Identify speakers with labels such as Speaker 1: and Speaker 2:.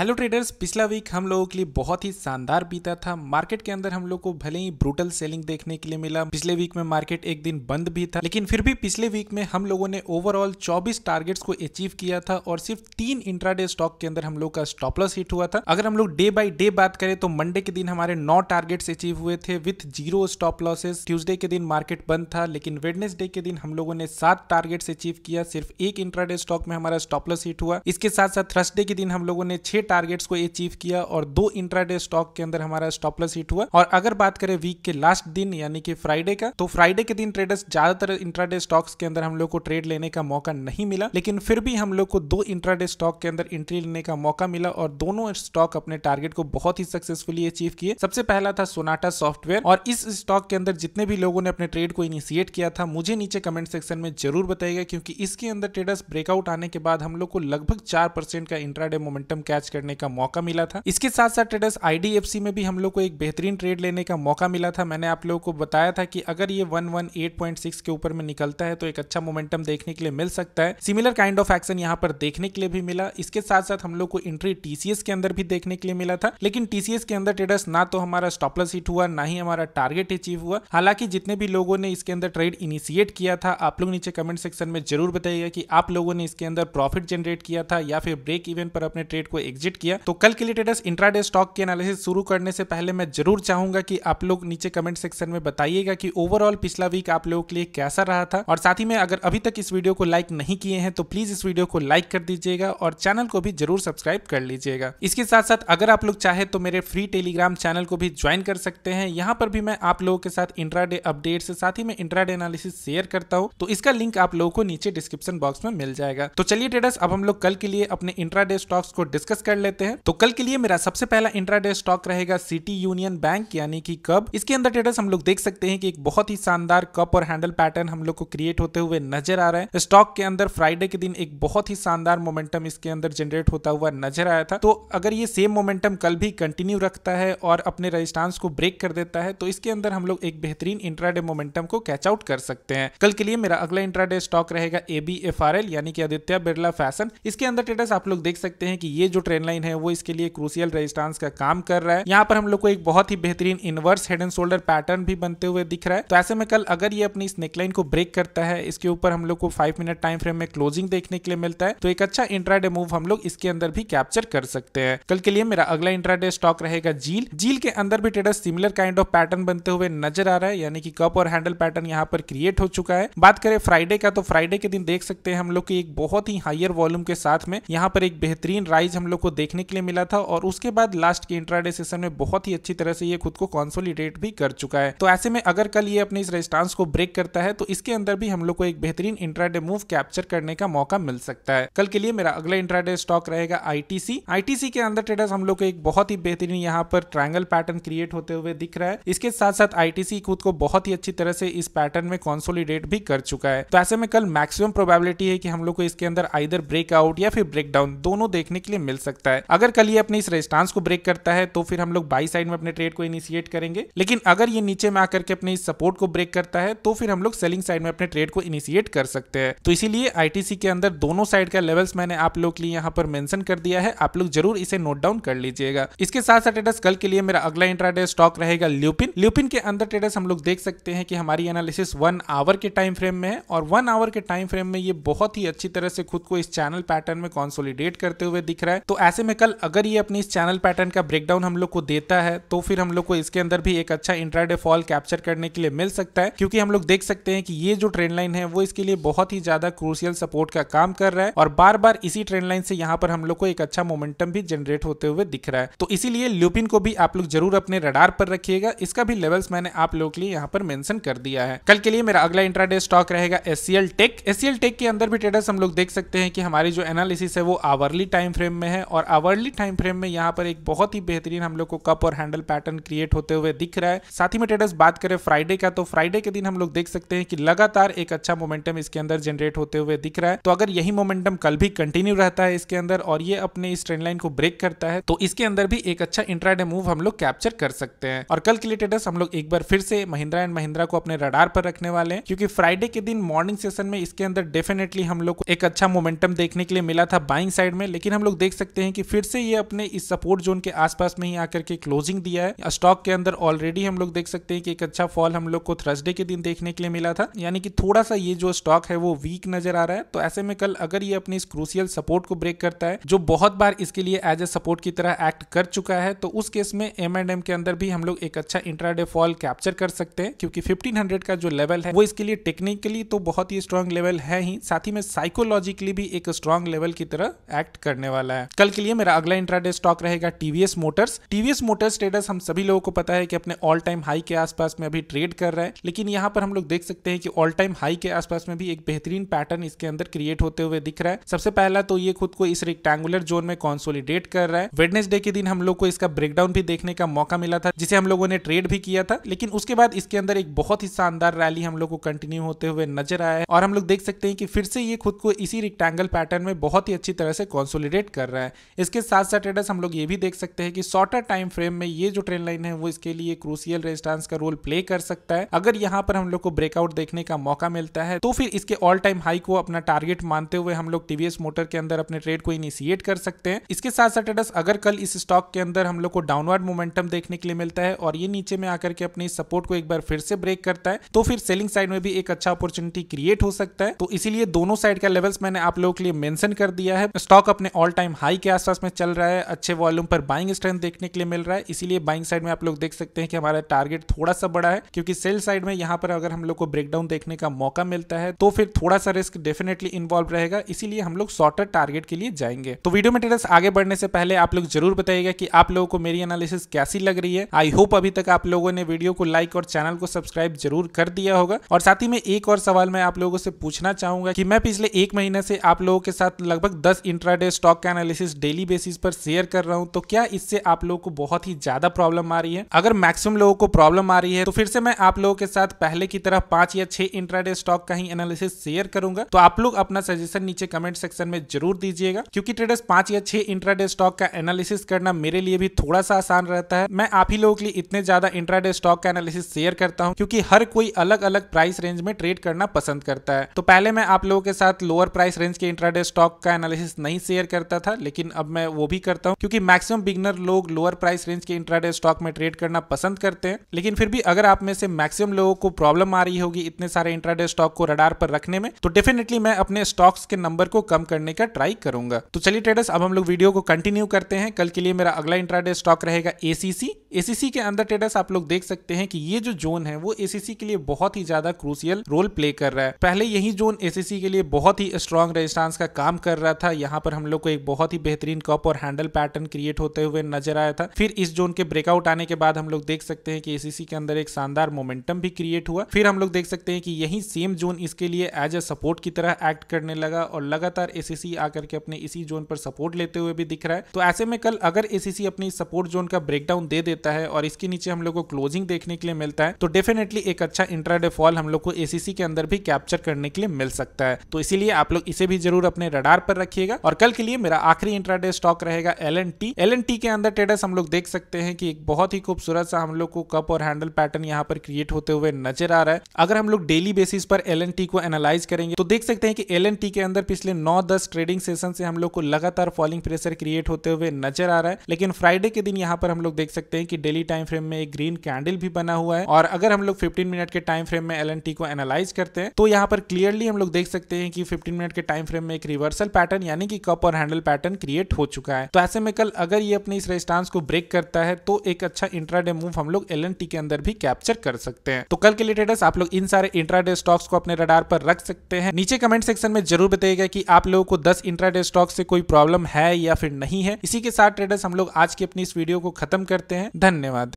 Speaker 1: hello traders पिछला week हम लोगों के लिए बहुत ही शानदार बीता था मार्केट के अंदर हम लोग को भले ही ब्रूटल सेलिंग देखने के लिए मिला पिछले वीक में मार्केट एक दिन बंद भी था लेकिन फिर भी पिछले वीक में हम लोगों ने ओवरऑल 24 टारगेट्स को अचीव किया था और सिर्फ तीन इंट्राडे स्टॉक के अंदर हम लोग का स्टॉपलॉस हिट हुआ था अगर हम लोग डे बाई डे बात करें तो मंडे के दिन हमारे नौ टारगेट्स अचीव हुए थे with zero stop losses Tuesday के दिन मार्केट बंद था लेकिन वेडनेसडे के दिन हम लोगों ने सात टारगेट्स अचीव किया सिर्फ एक इंट्राडे स्टॉक में हमारा स्टॉपलॉस हिट हुआ इसके साथ साथ थर्सडे के दिन हम लोगों ने छह टारगेट्स को अचीव किया और दो इंट्राडे स्टॉक के अंदर हमारा स्टॉप हिट हुआ और अगर बात करें वीक के लास्ट दिन यानी कि फ्राइडे का तो फ्राइडे के दिन ट्रेडर्स ज्यादातर इंट्राडे स्टॉक्स के अंदर हम लोग को ट्रेड लेने का मौका नहीं मिला लेकिन फिर भी हम लोग को दो इंट्राडे स्टॉक के अंदर एंट्री लेने का मौका मिला और दोनों स्टॉक अपने टारगेट को बहुत ही सक्सेसफुली अचीव किए सबसे पहला था सोनाटा सॉफ्टवेयर और इस स्टॉक के अंदर जितने भी लोगों ने अपने ट्रेड को इनिशिएट किया था मुझे नीचे कमेंट सेक्शन में जरूर बताएगा क्योंकि इसके अंदर ट्रेडर्स ब्रेकआउट आने के बाद हम लोग को लगभग चार परसेंट का इंट्राडे मोमेंटम कैच कर करने का मौका मिला था इसके साथ साथ ट्रेडर्स आई में भी हम लोग को एक बेहतरीन ट्रेड लेने का मौका मिला था मैंने आप लोगों को बताया था कि अगर ये 118.6 के ऊपर में निकलता है तो एक अच्छा मोमेंटम देखने के लिए मिल सकता है सिमिलर काइंड ऑफ एक्शन यहाँ पर देखने के लिए भी मिला इसके साथ साथ हम लोग को एंट्री टीसीएस के अंदर भी देखने के लिए मिला था लेकिन टीसीएस के अंदर ट्रेडर्स ना तो हमारा स्टॉपलस हिट हुआ ना ही हमारा टारगेट अचीव हुआ हालांकि जितने भी लोगों ने इसके अंदर ट्रेड इनिशिएट किया था आप लोग नीचे कमेंट सेक्शन में जरूर बताइएगा कि आप लोगों ने इसके अंदर प्रॉफिट जनरेट किया था या फिर ब्रेक इवेंट पर अपने ट्रेड को एग्जिट एग्जिट किया तो कल के लिए इंट्रा इंट्राडे स्टॉक की एनालिसिस शुरू करने से पहले मैं जरूर चाहूंगा कि आप लोग नीचे कमेंट सेक्शन में बताइएगा कि ओवरऑल पिछला वीक आप लोगों के लिए कैसा रहा था और साथ ही में अगर अभी तक इस वीडियो को लाइक नहीं किए हैं तो प्लीज इस वीडियो को लाइक कर दीजिएगा और चैनल को भी जरूर सब्सक्राइब कर लीजिएगा इसके साथ साथ अगर आप लोग चाहे तो मेरे फ्री टेलीग्राम चैनल को भी ज्वाइन कर सकते हैं यहाँ पर भी मैं आप लोगों के साथ इंट्राडे अपडेट्स साथ ही में इंट्राडे एनालिसिस शेयर करता हूँ तो इसका लिंक आप लोगों को नीचे डिस्क्रिप्शन बॉक्स में मिल जाएगा तो चलिए ट्रेडर्स अब हम लोग कल के लिए अपने इंट्राडे स्टॉक्स को डिस्कस कर कर लेते हैं तो कल के लिए मेरा सबसे पहला इंट्राडे स्टॉक रहेगा सिटी यूनियन बैंक यानी कि कब इसके अंदर ट्रेडर्स हम लोग देख सकते हैं कि एक बहुत ही शानदार कप और हैंडल पैटर्न हम लोग को क्रिएट होते हुए नजर आ रहा है स्टॉक के अंदर फ्राइडे के दिन एक बहुत ही शानदार मोमेंटम इसके अंदर जनरेट होता हुआ नजर आया था तो अगर ये सेम मोमेंटम कल भी कंटिन्यू रखता है और अपने रजिस्टांस को ब्रेक कर देता है तो इसके अंदर हम लोग एक बेहतरीन इंट्राडे मोमेंटम को कैच आउट कर सकते हैं कल के लिए मेरा अगला इंट्राडे स्टॉक रहेगा एबीएफआरएल यानी कि आदित्य बिरला फैशन इसके अंदर ट्रेडर्स आप लोग देख सकते हैं कि ये जो ट्रेड ट्रेंड लाइन है वो इसके लिए क्रूसियल रेजिस्टेंस का काम कर रहा है यहाँ पर हम लोग को एक बहुत ही बेहतरीन inverse head and shoulder pattern भी बनते हुए दिख रहा है तो ऐसे में कल अगर ये अपनी इस नेकलाइन को ब्रेक करता है इसके ऊपर हम लोग को फाइव मिनट टाइम फ्रेम में क्लोजिंग देखने के लिए मिलता है तो एक अच्छा इंट्राडे मूव हम लोग इसके अंदर भी कैप्चर कर सकते हैं कल के लिए मेरा अगला इंट्राडे स्टॉक रहेगा जील जील के अंदर भी trader similar kind of pattern बनते हुए नजर आ रहा है यानी कि कप और हैंडल पैटर्न यहाँ पर क्रिएट हो चुका है बात करें फ्राइडे का तो फ्राइडे के दिन देख सकते हैं हम लोग की एक बहुत ही हाइयर वॉल्यूम के साथ में यहाँ पर एक बेहतरीन राइज हम लोग को देखने के लिए मिला था और उसके बाद लास्ट के इंट्राडे सेशन में बहुत ही अच्छी तरह से ये खुद को कॉन्सोलिडेट भी कर चुका है तो ऐसे में अगर कल ये अपने इस रेजिस्टांस को ब्रेक करता है तो इसके अंदर भी हम लोग को एक बेहतरीन इंट्राडे मूव कैप्चर करने का मौका मिल सकता है कल के लिए मेरा अगला इंट्राडे स्टॉक रहेगा आईटीसी आईटीसी के अंदर ट्रेडर्स हम लोग को एक बहुत ही बेहतरीन यहाँ पर ट्राइंगल पैटर्न क्रिएट होते हुए दिख रहा है इसके साथ साथ आईटीसी खुद को बहुत ही अच्छी तरह से इस पैटर्न में कॉन्सोलिडेट भी कर चुका है तो ऐसे में कल मैक्सिमम प्रोबेबिलिटी है कि हम लोग को इसके अंदर आइदर ब्रेकआउट या फिर ब्रेकडाउन दोनों देखने के लिए मिल सकता सकता है अगर कल ये अपने इस रेजिस्टांस को ब्रेक करता है तो फिर हम लोग बाई साइड में अपने ट्रेड को इनिशिएट करेंगे लेकिन अगर ये नीचे में आकर के अपने इस सपोर्ट को ब्रेक करता है तो फिर हम लोग सेलिंग साइड में अपने ट्रेड को इनिशिएट कर सकते हैं तो इसीलिए आईटीसी के अंदर दोनों साइड का लेवल्स मैंने आप लोग के लिए यहाँ पर मेंशन कर दिया है आप लोग जरूर इसे नोट डाउन कर लीजिएगा इसके साथ साथ ट्रेडर्स कल के लिए मेरा अगला इंट्राडे स्टॉक रहेगा ल्यूपिन ल्यूपिन के अंदर ट्रेडर्स हम लोग देख सकते हैं कि हमारी एनालिसिस वन आवर के टाइम फ्रेम में है और वन आवर के टाइम फ्रेम में ये बहुत ही अच्छी तरह से खुद को इस चैनल पैटर्न में कॉन्सोलिडेट करते हुए दिख रहा है तो ऐसे में कल अगर ये अपनी इस चैनल पैटर्न का ब्रेकडाउन हम लोग को देता है तो फिर हम लोग को इसके अंदर भी एक अच्छा इंट्राडे फॉल कैप्चर करने के लिए मिल सकता है क्योंकि हम लोग देख सकते हैं कि ये जो ट्रेंड लाइन है वो इसके लिए बहुत ही ज्यादा क्रूसियल सपोर्ट का काम कर रहा है और बार बार इसी ट्रेंड लाइन से यहाँ पर हम लोग को एक अच्छा मोमेंटम भी जनरेट होते हुए दिख रहा है तो इसीलिए ल्यूपिन को भी आप लोग जरूर अपने रडार पर रखिएगा इसका भी लेवल्स मैंने आप लोग के लिए यहाँ पर मेंशन कर दिया है कल के लिए मेरा अगला इंट्राडे स्टॉक रहेगा एससीएल टेक एससीएल टेक के अंदर भी ट्रेडर्स हम लोग देख सकते हैं कि हमारी जो एनालिसिस है वो आवरली टाइम फ्रेम में है और और अवर्ली टाइम फ्रेम में यहाँ पर एक बहुत ही बेहतरीन हम लोग को कप और हैंडल पैटर्न क्रिएट होते हुए दिख रहा है साथ ही में ट्रेडर्स बात करें फ्राइडे का तो फ्राइडे के दिन हम लोग देख सकते हैं कि लगातार एक अच्छा मोमेंटम इसके अंदर जनरेट होते हुए दिख रहा है तो अगर यही मोमेंटम कल भी कंटिन्यू रहता है इसके अंदर और ये अपने इस ट्रेंड लाइन को ब्रेक करता है तो इसके अंदर भी एक अच्छा इंट्राडे मूव हम लोग कैप्चर कर सकते हैं और कल के लिए ट्रेडर्स हम लोग एक बार फिर से महिंद्रा एंड महिंद्रा को अपने रडार पर रखने वाले हैं क्योंकि फ्राइडे के दिन मॉर्निंग सेशन में इसके अंदर डेफिनेटली हम लोग को एक अच्छा मोमेंटम देखने के लिए मिला था बाइंग साइड में लेकिन हम लोग देख सकते हैं हैं कि फिर से ये अपने इस सपोर्ट जोन के आसपास में ही आकर के क्लोजिंग दिया है स्टॉक के अंदर ऑलरेडी हम लोग देख सकते हैं कि एक अच्छा फॉल हम लोग को थर्सडे के दिन देखने के लिए मिला था यानी कि थोड़ा सा ये जो स्टॉक है वो वीक नजर आ रहा है तो ऐसे में कल अगर ये अपने इस क्रूसियल सपोर्ट को ब्रेक करता है जो बहुत बार इसके लिए एज ए सपोर्ट की तरह एक्ट कर चुका है तो उस केस में एम एंड एम के अंदर भी हम लोग एक अच्छा इंट्राडे फॉल कैप्चर कर सकते हैं क्योंकि 1500 का जो लेवल है वो इसके लिए टेक्निकली तो बहुत ही स्ट्रांग लेवल है ही साथ ही में साइकोलॉजिकली भी एक स्ट्रांग लेवल की तरह एक्ट करने वाला है कल कल के लिए मेरा अगला इंट्राडे स्टॉक रहेगा TVS Motors TVS Motors traders हम सभी लोगों को पता है कि अपने ऑल टाइम हाई के आसपास में अभी ट्रेड कर रहे हैं लेकिन यहाँ पर हम लोग देख सकते हैं कि ऑल टाइम हाई के आसपास में भी एक बेहतरीन पैटर्न इसके अंदर क्रिएट होते हुए दिख रहा है सबसे पहला तो ये खुद को इस रेक्टेंगुलर जोन में कॉन्सोलिडेट कर रहा है वेडनेसडे के दिन हम लोग को इसका ब्रेकडाउन भी देखने का मौका मिला था जिसे हम लोगों ने ट्रेड भी किया था लेकिन उसके बाद इसके अंदर एक बहुत ही शानदार रैली हम लोग को कंटिन्यू होते हुए नजर आया है और हम लोग देख सकते हैं कि फिर से ये खुद को इसी रेक्टेंगल पैटर्न में बहुत ही अच्छी तरह से कॉन्सोलिडेट कर रहा है इसके साथ साथ ट्रेडर्स हम लोग ये भी देख सकते हैं कि शॉर्टर टाइम फ्रेम में ये जो ट्रेन लाइन है वो इसके लिए क्रूसियल रेजिस्टेंस का रोल प्ले कर सकता है अगर यहाँ पर हम लोग को ब्रेकआउट देखने का मौका मिलता है तो फिर इसके ऑल टाइम हाई को अपना टारगेट मानते हुए हम लोग टीवीएस मोटर के अंदर अपने ट्रेड को इनिशिएट कर सकते हैं इसके साथ साथ ट्रेडर्स अगर कल इस स्टॉक के अंदर हम लोग को डाउनवर्ड मोमेंटम देखने के लिए मिलता है और ये नीचे में आकर के अपने सपोर्ट को एक बार फिर से ब्रेक करता है तो फिर सेलिंग साइड में भी एक अच्छा अपॉर्चुनिटी क्रिएट हो सकता है तो इसीलिए दोनों साइड का लेवल्स मैंने आप लोगों के लिए मेंशन कर दिया है स्टॉक अपने ऑल टाइम हाई के आसपास में चल रहा है अच्छे वॉल्यूम पर बाइंग स्ट्रेंथ देखने के लिए मिल रहा है इसीलिए बाइंग साइड में आप लोग देख सकते हैं कि हमारा टारगेट थोड़ा सा बड़ा है क्योंकि सेल साइड में यहाँ पर अगर हम लोग को ब्रेकडाउन देखने का मौका मिलता है तो फिर थोड़ा सा रिस्क डेफिनेटली इन्वॉल्व रहेगा इसीलिए हम लोग शॉर्टर टारगेट के लिए जाएंगे तो वीडियो में ट्रेडर्स आगे बढ़ने से पहले आप लोग जरूर बताइएगा कि आप लोगों को मेरी एनालिसिस कैसी लग रही है आई होप अभी तक आप लोगों ने वीडियो को लाइक और चैनल को सब्सक्राइब जरूर कर दिया होगा और साथ ही में एक और सवाल मैं आप लोगों से पूछना चाहूंगा कि मैं पिछले एक महीने से आप लोगों के साथ लगभग दस इंट्राडे स्टॉक का एनालिसिस डेली बेसिस पर शेयर कर रहा हूँ तो क्या इससे आप लोगों को बहुत ही ज्यादा प्रॉब्लम आ रही है अगर मैक्सिमम लोगों को प्रॉब्लम आ रही है तो फिर से मैं आप लोगों के साथ पहले की तरह पांच या छह इंट्राडे स्टॉक का ही एनालिसिस शेयर करूंगा तो आप लोग अपना सजेशन नीचे कमेंट सेक्शन में जरूर दीजिएगा क्योंकि ट्रेडर्स पांच या छह इंट्राडे स्टॉक का एनालिसिस करना मेरे लिए भी थोड़ा सा आसान रहता है मैं आप ही लोगों के लिए इतने ज्यादा इंट्राडे स्टॉक का एनालिसिस शेयर करता हूँ क्योंकि हर कोई अलग अलग प्राइस रेंज में ट्रेड करना पसंद करता है तो पहले मैं आप लोगों के साथ लोअर प्राइस रेंज के इंट्राडे स्टॉक का एनालिसिस नहीं शेयर करता था लेकिन अब मैं वो भी करता हूँ क्योंकि मैक्सिमम बिगनर लोग लोअर प्राइस रेंज के इंट्राडे स्टॉक में ट्रेड करना पसंद करते हैं लेकिन फिर भी अगर आप में से मैक्सिमम लोगों को प्रॉब्लम आ रही होगी इतने सारे इंट्राडे स्टॉक को रडार पर रखने में तो डेफिनेटली मैं अपने स्टॉक्स के नंबर को कम करने का ट्राई करूंगा तो चलिए ट्रेडर्स अब हम लोग वीडियो को कंटिन्यू करते हैं कल के लिए मेरा अगला इंट्राडे स्टॉक रहेगा एसीसी एसीसी के अंदर ट्रेडर्स आप लोग देख सकते हैं कि ये जो जोन है वो एसीसी के लिए बहुत ही ज्यादा क्रूसियल रोल प्ले कर रहा है पहले यही जोन एसीसी के लिए बहुत ही स्ट्रॉन्ग रेजिस्टेंस का काम कर रहा था यहाँ पर हम लोग को एक बहुत ही बेहतर बेहतरीन कप और हैंडल पैटर्न क्रिएट होते हुए नजर आया था फिर इस जोन के ब्रेकआउट आने के बाद हम लोग देख सकते हैं कि एसीसी के अंदर एक शानदार मोमेंटम भी क्रिएट हुआ फिर हम लोग देख सकते हैं कि यही सेम जोन इसके लिए एज ए सपोर्ट की तरह एक्ट करने लगा और लगातार एसीसी आकर के अपने इसी जोन पर सपोर्ट लेते हुए भी दिख रहा है तो ऐसे में कल अगर एसीसी अपनी सपोर्ट जोन का ब्रेकडाउन दे देता है और इसके नीचे हम लोग को क्लोजिंग देखने के लिए मिलता है तो डेफिनेटली एक अच्छा इंट्राडे फॉल हम लोग को एसीसी के अंदर भी कैप्चर करने के लिए मिल सकता है तो इसीलिए आप लोग इसे भी जरूर अपने रडार पर रखिएगा और कल के लिए मेरा आखिरी इंटर इंट्राडे स्टॉक रहेगा L and T L and T के अंदर ट्रेडर्स हम लोग देख सकते हैं कि एक बहुत ही खूबसूरत सा हम लोग को कप और हैंडल पैटर्न यहाँ पर क्रिएट होते हुए नजर आ रहा है अगर हम लोग डेली बेसिस पर एल एन टी को एनालाइज करेंगे तो देख सकते हैं कि एल एन टी के अंदर पिछले नौ दस ट्रेडिंग सेशन से हम लोग को लगातार फॉलिंग प्रेशर क्रिएट होते हुए नजर आ रहा है लेकिन फ्राइडे के दिन यहाँ पर हम लोग देख सकते हैं कि डेली टाइम फ्रेम में एक ग्रीन कैंडल भी बना हुआ है और अगर हम लोग फिफ्टीन मिनट के टाइम फ्रेम में एल को एनालाइज करते हैं तो यहाँ पर क्लियरली हम लोग देख सकते हैं कि फिफ्टीन मिनट के टाइम फ्रेम में एक रिवर्सल पैटर्न यानी कि कप और हैंडल पैटर्न क्रिएट क्रिएट हो चुका है तो ऐसे में कल अगर ये अपने इस रेजिस्टेंस को ब्रेक करता है तो एक अच्छा इंट्राडे मूव हम लोग एल के अंदर भी कैप्चर कर सकते हैं तो कल के लिए ट्रेडर्स आप लोग इन सारे इंट्राडे स्टॉक्स को अपने रडार पर रख सकते हैं नीचे कमेंट सेक्शन में जरूर बताएगा कि आप लोगों को दस इंट्राडे स्टॉक से कोई प्रॉब्लम है या फिर नहीं है इसी के साथ ट्रेडर्स हम लोग आज की अपनी इस वीडियो को खत्म करते हैं धन्यवाद